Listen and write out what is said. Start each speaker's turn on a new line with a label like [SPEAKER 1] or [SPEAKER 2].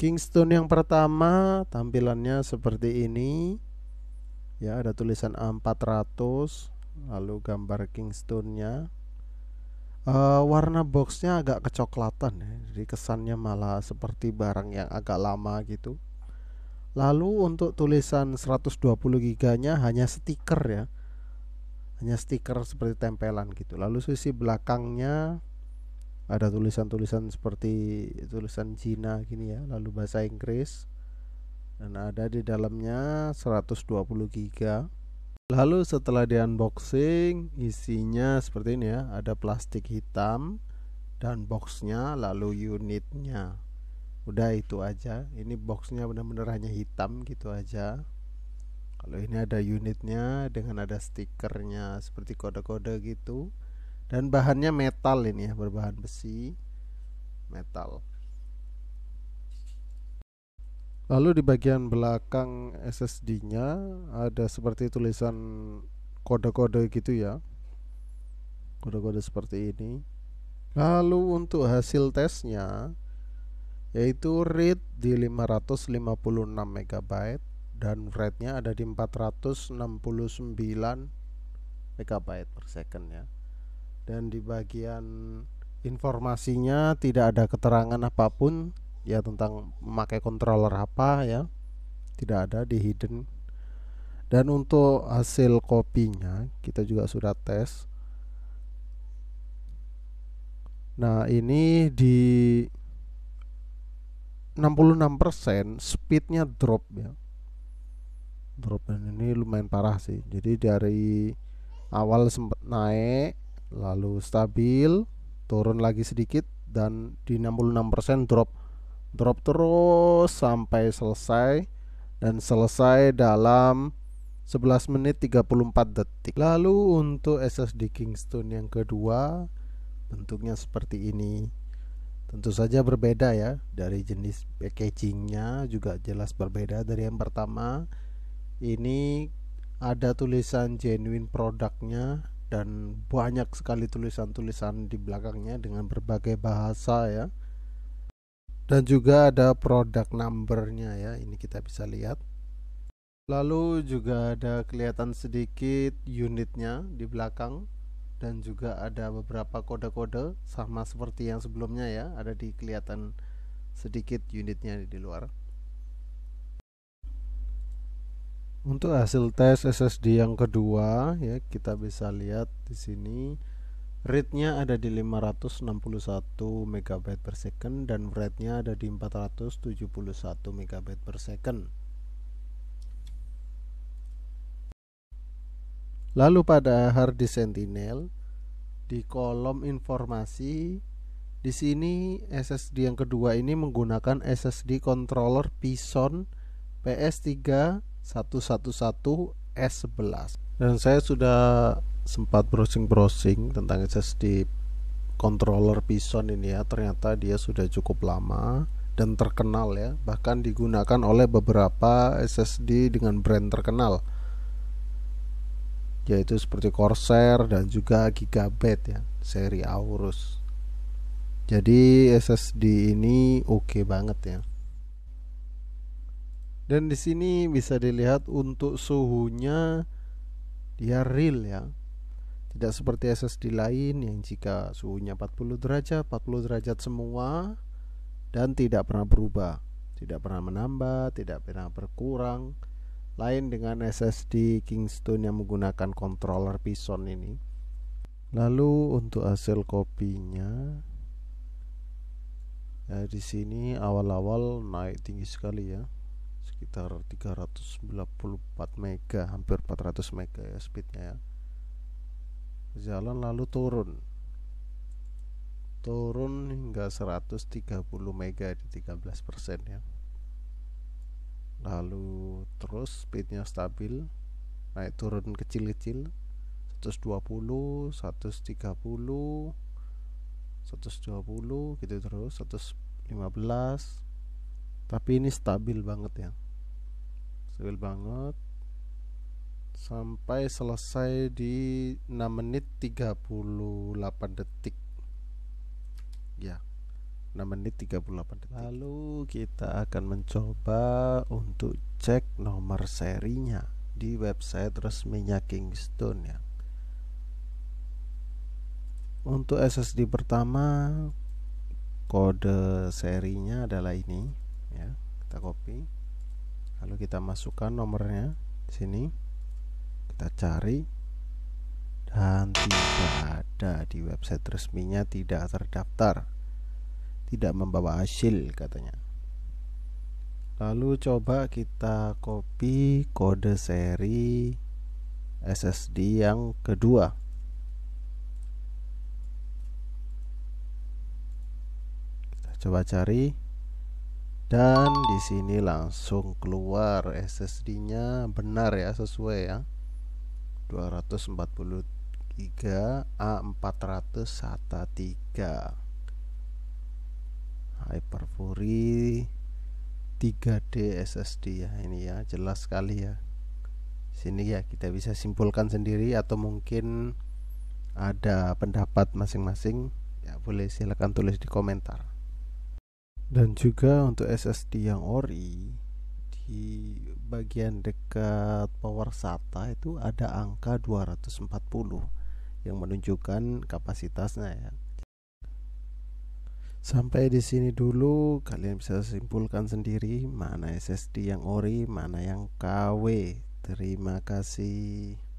[SPEAKER 1] Kingston yang pertama tampilannya seperti ini ya ada tulisan a 400 lalu gambar Kingstonnya uh, warna boxnya agak kecoklatan ya. jadi kesannya malah seperti barang yang agak lama gitu lalu untuk tulisan 120 giganya hanya stiker ya hanya stiker seperti tempelan gitu lalu sisi belakangnya ada tulisan-tulisan seperti tulisan Cina gini ya lalu bahasa Inggris dan ada di dalamnya 120 GB. lalu setelah di unboxing isinya seperti ini ya ada plastik hitam dan boxnya lalu unitnya udah itu aja ini boxnya benar-benar hanya hitam gitu aja kalau ini ada unitnya dengan ada stikernya seperti kode-kode gitu dan bahannya metal ini ya berbahan besi metal lalu di bagian belakang SSD nya ada seperti tulisan kode-kode gitu ya kode-kode seperti ini lalu untuk hasil tesnya yaitu read di 556 MB dan write nya ada di 469 MB per second ya dan di bagian informasinya tidak ada keterangan apapun ya tentang memakai controller apa ya tidak ada di hidden dan untuk hasil kopinya kita juga sudah tes nah ini di 66% speednya drop ya drop dan ini lumayan parah sih jadi dari awal sempat naik lalu stabil turun lagi sedikit dan di 66% drop drop terus sampai selesai dan selesai dalam 11 menit 34 detik lalu untuk SSD Kingston yang kedua bentuknya seperti ini tentu saja berbeda ya dari jenis packagingnya juga jelas berbeda dari yang pertama ini ada tulisan genuine produknya dan banyak sekali tulisan-tulisan di belakangnya dengan berbagai bahasa ya dan juga ada produk numbernya ya ini kita bisa lihat lalu juga ada kelihatan sedikit unitnya di belakang dan juga ada beberapa kode-kode sama seperti yang sebelumnya ya ada di kelihatan sedikit unitnya di luar untuk hasil tes SSD yang kedua ya kita bisa lihat di sini rate-nya ada di 561 MB per second dan write-nya ada di 471 MB per second lalu pada disk Sentinel di kolom informasi di sini SSD yang kedua ini menggunakan SSD controller Pison PS3 111 S11 dan saya sudah sempat browsing-browsing tentang SSD controller Pison ini ya ternyata dia sudah cukup lama dan terkenal ya bahkan digunakan oleh beberapa SSD dengan brand terkenal yaitu seperti Corsair dan juga Gigabyte ya seri Aorus jadi SSD ini oke okay banget ya dan di sini bisa dilihat untuk suhunya dia real ya tidak seperti SSD lain yang jika suhunya 40 derajat 40 derajat semua dan tidak pernah berubah tidak pernah menambah tidak pernah berkurang lain dengan SSD Kingston yang menggunakan controller Pison ini lalu untuk hasil kopinya ya di sini awal-awal naik tinggi sekali ya sekitar 394 mega hampir 400 mega ya speednya ya jalan lalu turun turun hingga 130 mega di 13 persen ya lalu terus speednya stabil naik turun kecil-kecil 120 130 120 gitu terus 115 tapi ini stabil banget ya stabil banget sampai selesai di 6 menit 38 detik ya 6 menit 38 detik lalu kita akan mencoba untuk cek nomor serinya di website resminya Kingston ya untuk SSD pertama kode serinya adalah ini ya kita copy lalu kita masukkan nomornya di sini kita cari dan tidak ada di website resminya tidak terdaftar tidak membawa hasil katanya lalu coba kita copy kode seri SSD yang kedua kita coba cari dan di sini langsung keluar SSD-nya benar ya sesuai ya 240 GB A400 SATA 3 Hyperfury 3D SSD ya ini ya jelas sekali ya sini ya kita bisa simpulkan sendiri atau mungkin ada pendapat masing-masing ya boleh silakan tulis di komentar dan juga untuk SSD yang ori di bagian dekat power SATA itu ada angka 240 yang menunjukkan kapasitasnya ya Sampai di sini dulu kalian bisa simpulkan sendiri mana SSD yang ori, mana yang KW. Terima kasih.